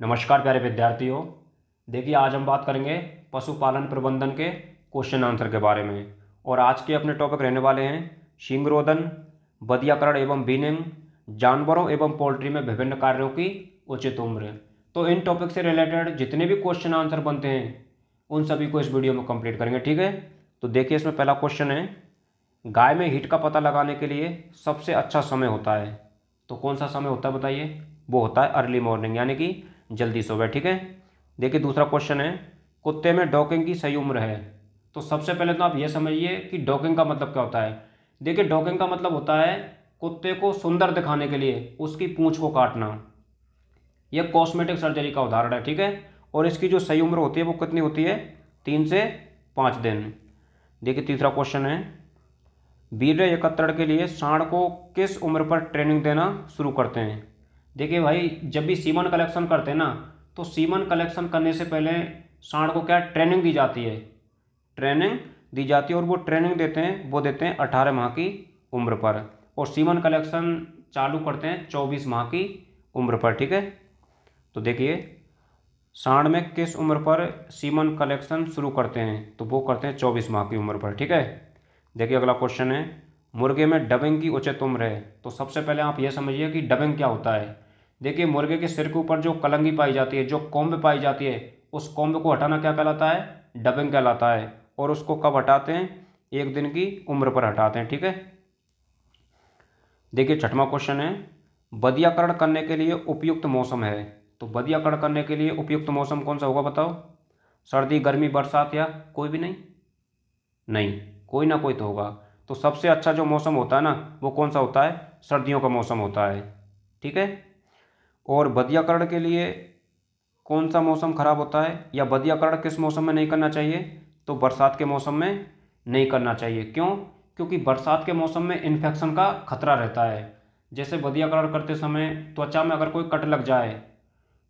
नमस्कार प्यारे विद्यार्थियों देखिए आज हम बात करेंगे पशुपालन प्रबंधन के क्वेश्चन आंसर के बारे में और आज के अपने टॉपिक रहने वाले हैं शिंगरोदन बदियाकरण एवं बीनिंग जानवरों एवं पोल्ट्री में विभिन्न कार्यों की उचित उम्र तो इन टॉपिक से रिलेटेड जितने भी क्वेश्चन आंसर बनते हैं उन सभी को इस वीडियो में कंप्लीट करेंगे ठीक है तो देखिए इसमें पहला क्वेश्चन है गाय में हीट का पता लगाने के लिए सबसे अच्छा समय होता है तो कौन सा समय होता है बताइए वो होता है अर्ली मॉर्निंग यानी कि जल्दी सोवे ठीक है देखिए दूसरा क्वेश्चन है कुत्ते में डॉकिंग की सही उम्र है तो सबसे पहले तो आप ये समझिए कि डॉकिंग का मतलब क्या होता है देखिए डॉकिंग का मतलब होता है कुत्ते को सुंदर दिखाने के लिए उसकी पूँछ को काटना यह कॉस्मेटिक सर्जरी का उदाहरण है ठीक है और इसकी जो सही उम्र होती है वो कितनी होती है तीन से पाँच दिन देखिए तीसरा क्वेश्चन है वीर एकत्रण के लिए सांड को किस उम्र पर ट्रेनिंग देना शुरू करते हैं देखिए भाई जब भी सीमन कलेक्शन करते हैं ना तो सीमन कलेक्शन करने से पहले सांड को क्या ट्रेनिंग दी जाती है ट्रेनिंग दी जाती है और वो ट्रेनिंग देते हैं वो देते हैं अठारह माह की उम्र पर और सीमन कलेक्शन चालू करते हैं चौबीस माह की उम्र पर ठीक है तो देखिए सांड में किस उम्र पर सीमन कलेक्शन शुरू करते हैं तो वो करते हैं चौबीस माह की उम्र पर ठीक है देखिए अगला क्वेश्चन है मुर्गे में डबिंग की उचित उम्र है तो सबसे पहले आप यह समझिए कि डबिंग क्या होता है देखिए मुर्गे के सिर के ऊपर जो कलंगी पाई जाती है जो कोम्ब पाई जाती है उस कोम्ब को हटाना क्या कहलाता है डबिंग कहलाता है और उसको कब हटाते हैं एक दिन की उम्र पर हटाते हैं ठीक है देखिए छठवा क्वेश्चन है बदियाकरण करने के लिए उपयुक्त मौसम है तो बदियाकरण करने के लिए उपयुक्त मौसम कौन सा होगा बताओ सर्दी गर्मी बरसात या कोई भी नहीं नहीं कोई ना कोई तो होगा तो सबसे अच्छा जो मौसम होता है ना वो कौन सा होता है सर्दियों का मौसम होता है ठीक है और बदियाकरण के लिए कौन सा मौसम ख़राब होता है या बदियाकरण किस मौसम में नहीं करना चाहिए तो बरसात के मौसम में नहीं करना चाहिए क्यों क्योंकि बरसात के मौसम में इन्फेक्शन का खतरा रहता है जैसे बदियाकरण करते समय त्वचा में अगर कोई कट लग जाए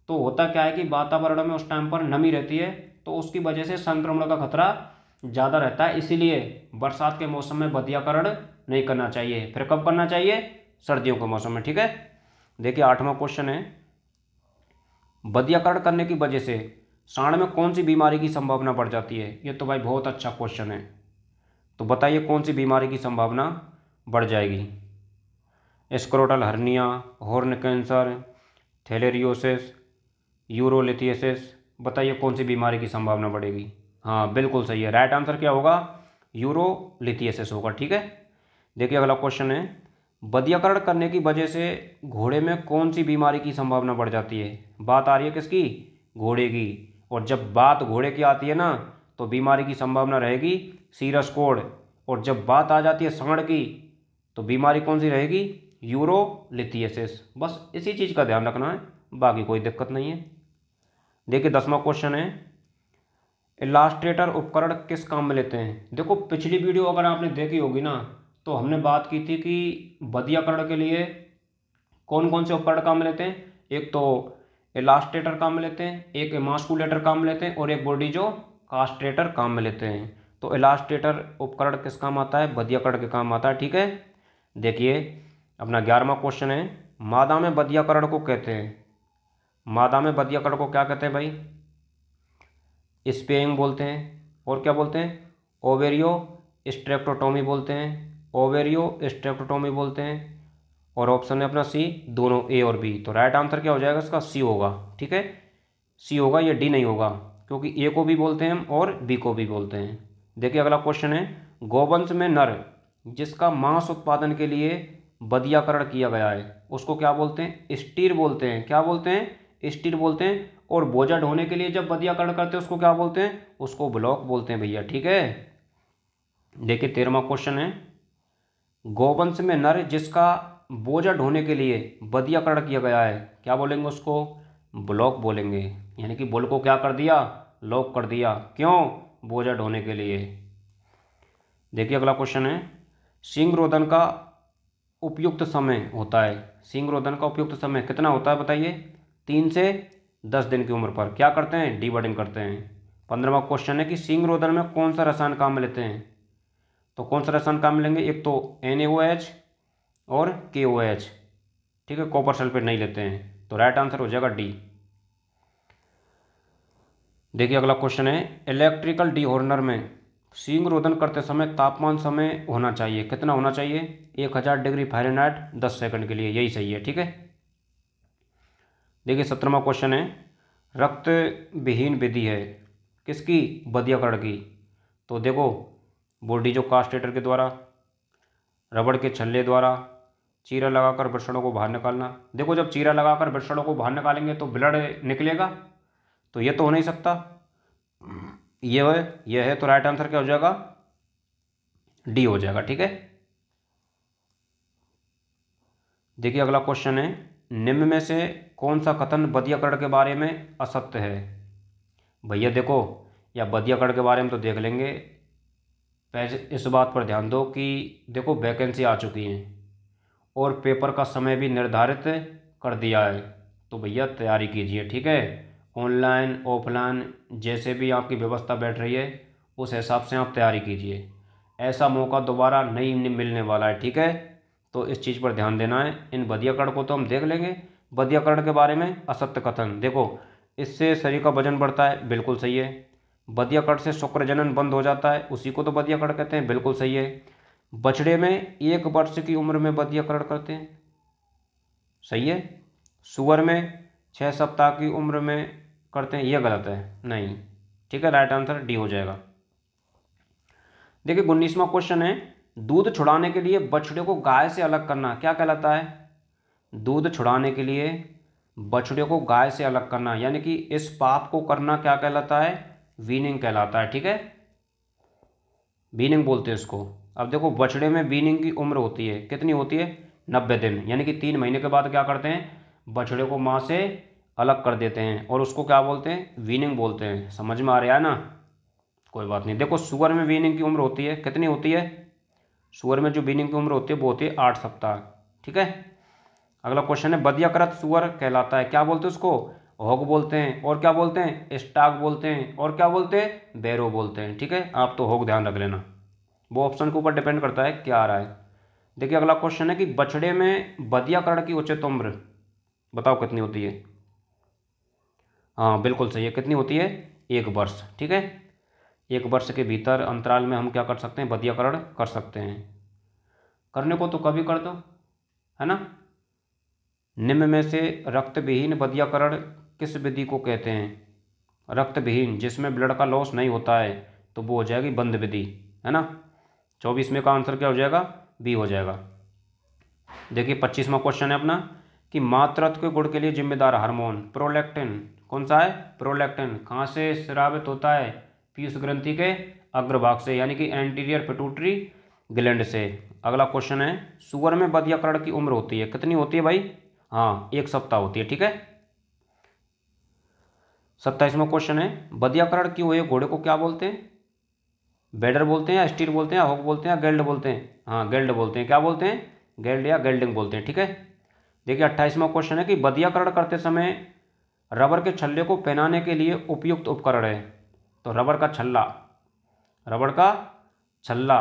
तो होता क्या है कि वातावरण में उस टाइम पर नमी रहती है तो उसकी वजह से संक्रमण का खतरा ज़्यादा रहता है इसीलिए बरसात के मौसम में बदियाकरण नहीं करना चाहिए फिर कब करना चाहिए सर्दियों के मौसम में ठीक है देखिए आठवां क्वेश्चन है बदियाकरण करने की वजह से साढ़ में कौन सी बीमारी की संभावना बढ़ जाती है ये तो भाई बहुत अच्छा क्वेश्चन है तो बताइए कौन सी बीमारी की संभावना बढ़ जाएगी scrotal hernia horn cancer theileriosis urolithiasis बताइए कौन सी बीमारी की संभावना बढ़ेगी हाँ बिल्कुल सही है राइट आंसर क्या होगा यूरो लिथियसिस होगा ठीक है देखिए अगला क्वेश्चन है बदियाकरण करने की वजह से घोड़े में कौन सी बीमारी की संभावना बढ़ जाती है बात आ रही है किसकी घोड़े की और जब बात घोड़े की आती है ना तो बीमारी की संभावना रहेगी सीरस कोड और जब बात आ जाती है सांड की तो बीमारी कौन सी रहेगी यूरोलिथियसिस बस इसी चीज़ का ध्यान रखना है बाकी कोई दिक्कत नहीं है देखिए दसवा क्वेश्चन है इलास्ट्रेटर उपकरण किस काम में लेते हैं देखो पिछली वीडियो अगर आपने देखी होगी ना तो हमने बात की थी कि बदियाकरण के लिए कौन कौन से उपकरण काम में लेते हैं एक तो इलास्ट्रेटर काम में लेते हैं एक मास्कुलेटर काम में लेते हैं और एक बॉडी जो कास्ट्रेटर काम में लेते हैं तो इलास्ट्रेटर उपकरण किस काम आता है बदियाकरण के काम आता है ठीक है देखिए अपना ग्यारहवा क्वेश्चन है मादा में बदियाकरण को कहते हैं मादा में बदियाकरण को क्या कहते हैं भाई स्पेइंग बोलते हैं और क्या बोलते हैं ओवेरियो स्ट्रेप्टोटोमी बोलते हैं ओवेरियो स्ट्रेप्टोटोमी बोलते हैं और ऑप्शन है अपना सी दोनों ए और बी तो राइट आंसर क्या हो जाएगा इसका सी होगा ठीक है सी होगा या डी नहीं होगा क्योंकि ए को भी बोलते हैं हम और बी को भी बोलते हैं देखिए अगला क्वेश्चन है गोवंश में नर जिसका मांस उत्पादन के लिए बदियाकरण किया गया है उसको क्या बोलते हैं स्टीर बोलते हैं क्या बोलते हैं स्टील बोलते हैं और बोझा ढोने के लिए जब बदियाकरण करते हैं उसको क्या बोलते हैं उसको ब्लॉक बोलते हैं भैया ठीक है देखिए तेरहवा क्वेश्चन है गोवंश में नर जिसका बोझा ढोने के लिए बदियाकरण किया गया है क्या बोलेंगे उसको ब्लॉक बोलेंगे यानी कि बोल को क्या कर दिया लॉक कर दिया क्यों बोझा ढोने के लिए देखिए अगला क्वेश्चन है सिंह रोदन का उपयुक्त समय होता है सिंह रोदन का उपयुक्त समय कितना होता है बताइए तीन से दस दिन की उम्र पर क्या करते हैं डीवर्डिंग करते हैं पंद्रहवा क्वेश्चन है कि सिंग रोदन में कौन सा रसायन काम में लेते हैं तो कौन सा रसायन काम में लेंगे एक तो एन और के ठीक है कॉपर सल्फेट नहीं लेते हैं तो राइट आंसर हो जाएगा डी देखिए अगला क्वेश्चन है इलेक्ट्रिकल डी हॉर्नर में सिंग रोदन करते समय तापमान समय होना चाहिए कितना होना चाहिए एक हज़ार डिग्री फारेनहाइट दस सेकंड के लिए यही सही है ठीक है देखिए सत्रहवा क्वेश्चन है रक्त विहीन विधि है किसकी बदियाकरण की तो देखो बॉडी जो कास्टेटर के द्वारा रबड़ के छल्ले द्वारा चीरा लगाकर वृषणों को बाहर निकालना देखो जब चीरा लगाकर वृषणों को बाहर निकालेंगे तो ब्लड निकलेगा तो ये तो हो नहीं सकता ये है ये है तो राइट आंसर क्या हो जाएगा डी हो जाएगा ठीक है देखिए अगला क्वेश्चन है निम्न में से कौन सा कथन बदियाकरण के बारे में असत्य है भैया देखो या बदियाकरण के बारे में तो देख लेंगे इस बात पर ध्यान दो कि देखो वैकेंसी आ चुकी है और पेपर का समय भी निर्धारित कर दिया है तो भैया तैयारी कीजिए ठीक है ऑनलाइन ऑफलाइन जैसे भी आपकी व्यवस्था बैठ रही है उस हिसाब से आप तैयारी कीजिए ऐसा मौका दोबारा नहीं मिलने वाला है ठीक है तो इस चीज़ पर ध्यान देना है इन बदियाकरण को तो हम देख लेंगे बदियाकरण के बारे में असत्य कथन देखो इससे शरीर का वजन बढ़ता है बिल्कुल सही है बदियाकड़ से शुक्र जनन बंद हो जाता है उसी को तो बदियाकड़ कहते हैं बिल्कुल सही है बछड़े में एक वर्ष की उम्र में बदियाकरण करते हैं सही है सुअर में छः सप्ताह की उम्र में करते हैं यह गलत है नहीं ठीक है राइट आंसर डी हो जाएगा देखिए उन्नीसवा क्वेश्चन है दूध छुड़ाने के लिए बछड़े को गाय से अलग करना क्या कहलाता है दूध छुड़ाने के लिए बछड़े को गाय से अलग करना यानी कि इस पाप को करना क्या कहलाता है वीनिंग कहलाता है ठीक है वीनिंग बोलते हैं इसको अब देखो बछड़े में वीनिंग की उम्र होती है कितनी होती है नब्बे दिन यानी कि तीन महीने के बाद क्या करते हैं बछड़े को माँ से अलग कर देते हैं और उसको क्या बोलते हैं वीनिंग बोलते हैं समझ में आ रहा है ना कोई बात नहीं देखो सुअर में वीनिंग की उम्र होती है कितनी होती है सुअर में जो बीनिंग की उम्र होती है वो होती है आठ सप्ताह ठीक है अगला क्वेश्चन है बदियाकृत सुअर कहलाता है क्या बोलते हैं उसको हॉग बोलते हैं और क्या बोलते हैं स्टाक बोलते हैं और क्या बोलते हैं बैरो बोलते हैं ठीक है आप तो हॉग ध्यान रख लेना वो ऑप्शन के ऊपर डिपेंड करता है क्या आ रहा है देखिए अगला क्वेश्चन है कि बछड़े में बदियाकरण की उचित उम्र बताओ कितनी होती है हाँ बिल्कुल सही है कितनी होती है एक वर्ष ठीक है एक वर्ष के भीतर अंतराल में हम क्या कर सकते हैं बदियाकरण कर सकते हैं करने को तो कभी कर दो है ना निम्न में से रक्त विहीन बदियाकरण किस विधि को कहते हैं रक्त विहीन जिसमें ब्लड का लॉस नहीं होता है तो वो हो जाएगी बंद विधि है ना चौबीस में का आंसर क्या हो जाएगा बी हो जाएगा देखिए पच्चीसवा क्वेश्चन है अपना कि मातृत्व के गुण के लिए जिम्मेदार हार्मोन प्रोलैक्टिन कौन सा है प्रोलैक्टिन कहाँ से श्रावित होता है पीयूष ग्रंथि के अग्रभाग से यानी कि एंटीरियर पिटूटरी ग्लैंड से अगला क्वेश्चन है सुअर में बधियाकरण की उम्र होती है कितनी होती है भाई हाँ एक सप्ताह होती है ठीक है सत्ताईसवा क्वेश्चन है बधियाकरण की हुए घोड़े को क्या बोलते हैं बेडर बोलते हैं या स्टीर बोलते हैं हॉक बोलते हैं या गेल्ड बोलते हैं हाँ गेल्ड बोलते हैं क्या बोलते हैं गेल्ड या गेल्डिंग बोलते हैं ठीक है देखिए अट्ठाईसवा क्वेश्चन है कि बदियाकरण करते समय रबर के छल्ले को पहनाने के लिए उपयुक्त उपकरण है तो रबड़ का छल्ला रबड़ का छल्ला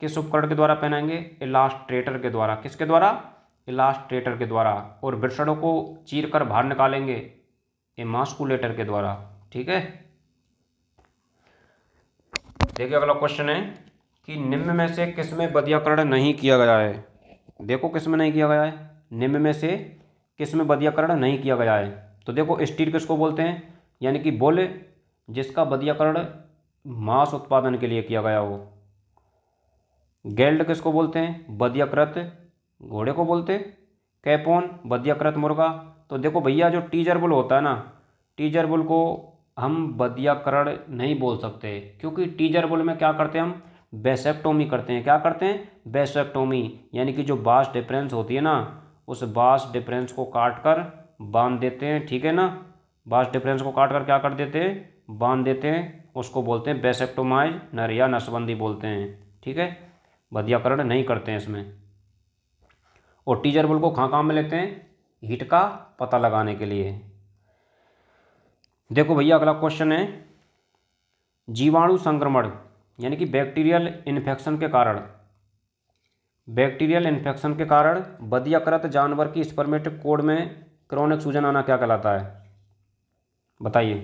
किस उपकरण के द्वारा पहनाएंगे इलास्ट्रेटर के द्वारा किसके द्वारा इलास्ट्रेटर के द्वारा और ब्रसड़ों को चीर कर बाहर निकालेंगे इमास्कुलेटर के द्वारा ठीक है देखिए अगला क्वेश्चन है कि निम्न में से किसमें बदियाकरण नहीं किया गया है देखो किसमें नहीं किया गया है निम्न में से किसमें बदियाकरण नहीं किया गया है तो देखो स्टील किसको बोलते हैं यानी कि बोले जिसका बदियाकरण मांस उत्पादन के लिए किया गया हो गेल्ड किसको बोलते हैं बदियाकृत घोड़े को बोलते कैपोन बदियाकृत मुर्गा तो देखो भैया जो टीजर बुल होता है ना टीजर बुल को हम बदियाकरण नहीं बोल सकते क्योंकि टीजर बुल में क्या करते हैं हम बेसेप्टोमी करते हैं क्या करते हैं बेसेप्टोमी यानी कि जो बास डिफरेंस होती है ना उस बास डिफरेंस को काट कर बांध देते हैं ठीक है ना बास डिफरेंस को काट कर क्या कर देते हैं बांध देते हैं उसको बोलते हैं बेसेप्टोमाइज नर या नसबंदी बोलते हैं ठीक है बधियाकरण नहीं करते हैं इसमें और टीजर बल को कहाँ काम में लेते हैं हीट का पता लगाने के लिए देखो भैया अगला क्वेश्चन है जीवाणु संक्रमण यानी कि बैक्टीरियल इन्फेक्शन के कारण बैक्टीरियल इन्फेक्शन के कारण बधियाकृत जानवर की स्पर्मेटिक कोड में क्रोनिक सूजन आना क्या कहलाता है बताइए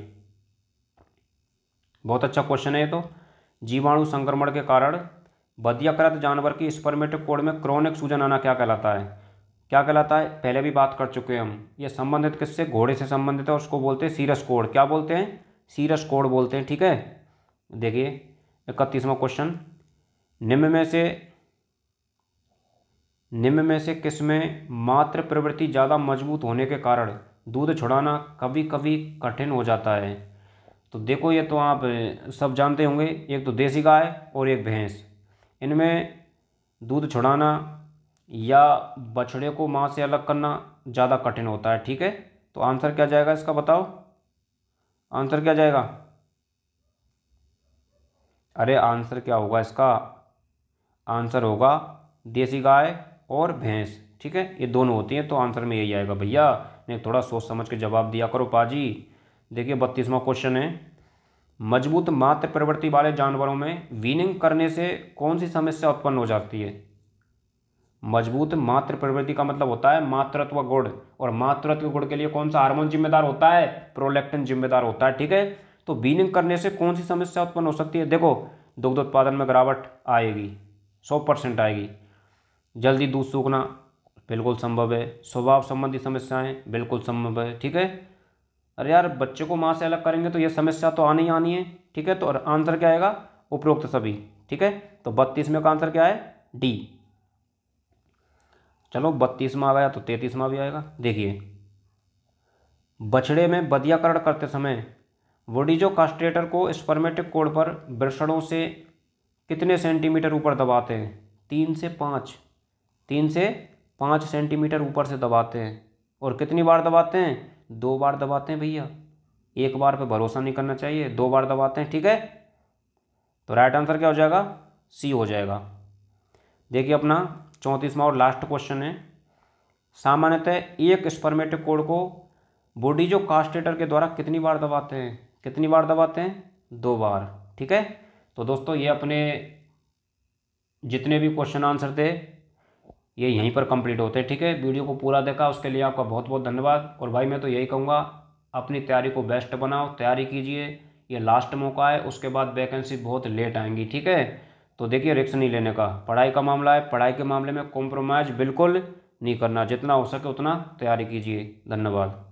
बहुत अच्छा क्वेश्चन है ये तो जीवाणु संक्रमण के कारण बद्यकृत जानवर की स्पर्मेटिक कोड में क्रॉनिक सूजन आना क्या कहलाता है क्या कहलाता है पहले भी बात कर चुके हैं हम ये संबंधित किससे घोड़े से संबंधित है उसको बोलते हैं सीरस कोड क्या बोलते हैं सीरस कोड बोलते हैं ठीक है देखिए इकतीसवां क्वेश्चन निम्न में से निम्न में से किस में मात्र प्रवृत्ति ज़्यादा मजबूत होने के कारण दूध छुड़ाना कभी कभी कठिन हो जाता है तो देखो ये तो आप सब जानते होंगे एक तो देसी गाय और एक भैंस इनमें दूध छुड़ाना या बछड़े को माँ से अलग करना ज़्यादा कठिन होता है ठीक है तो आंसर क्या जाएगा इसका बताओ आंसर क्या जाएगा अरे आंसर क्या होगा इसका आंसर होगा देसी गाय और भैंस ठीक है ये दोनों होती हैं तो आंसर में यही आएगा भैया नहीं तो थोड़ा सोच समझ के जवाब दिया करो पाजी देखिए बत्तीसवां क्वेश्चन है मजबूत मात्र प्रवृत्ति वाले जानवरों में वीनिंग करने से कौन सी समस्या उत्पन्न हो जाती है मजबूत मात्र प्रवृत्ति का मतलब होता है मातृत्व गुण और मातृत्व गुण के लिए कौन सा हार्मोन जिम्मेदार होता है प्रोलेक्टिन जिम्मेदार होता है ठीक है तो बीनिंग करने से कौन सी समस्या उत्पन्न हो सकती है देखो दुग्ध उत्पादन में गिरावट आएगी सौ परसेंट आएगी जल्दी दूध सूखना बिल्कुल संभव है स्वभाव संबंधी समस्याएं बिल्कुल संभव है ठीक है अरे यार बच्चे को माँ से अलग करेंगे तो ये समस्या तो आनी ही आनी है ठीक है तो आंसर क्या आएगा उपरोक्त सभी ठीक है तो बत्तीस में का आंसर क्या है डी चलो बत्तीसवा आ गया तो में भी आएगा देखिए बछड़े में बदियाकरण करते समय वोडिजो कास्ट्रेटर को स्पर्मेटिक कोड पर ब्रषणों से कितने सेंटीमीटर ऊपर दबाते हैं तीन से पाँच तीन से पाँच सेंटीमीटर ऊपर से दबाते हैं और कितनी बार दबाते हैं दो बार दबाते हैं भैया एक बार पे भरोसा नहीं करना चाहिए दो बार दबाते हैं ठीक है तो राइट आंसर क्या हो जाएगा सी हो जाएगा देखिए अपना चौंतीसवां और लास्ट क्वेश्चन है सामान्यतः एक स्पर्मेटिक कोड को बॉडी जो कास्टेटर के द्वारा कितनी बार दबाते हैं कितनी बार दबाते हैं दो बार ठीक है तो दोस्तों ये अपने जितने भी क्वेश्चन आंसर थे ये यहीं हम्म। पर कंप्लीट होते हैं ठीक है वीडियो को पूरा देखा उसके लिए आपका बहुत बहुत धन्यवाद और भाई मैं तो यही कहूँगा अपनी तैयारी को बेस्ट बनाओ तैयारी कीजिए ये लास्ट मौका है उसके बाद वैकेंसी बहुत लेट आएंगी ठीक है तो देखिए रिक्स नहीं लेने का पढ़ाई का मामला है पढ़ाई के मामले में कॉम्प्रोमाइज़ बिल्कुल नहीं करना जितना हो सके उतना तैयारी कीजिए धन्यवाद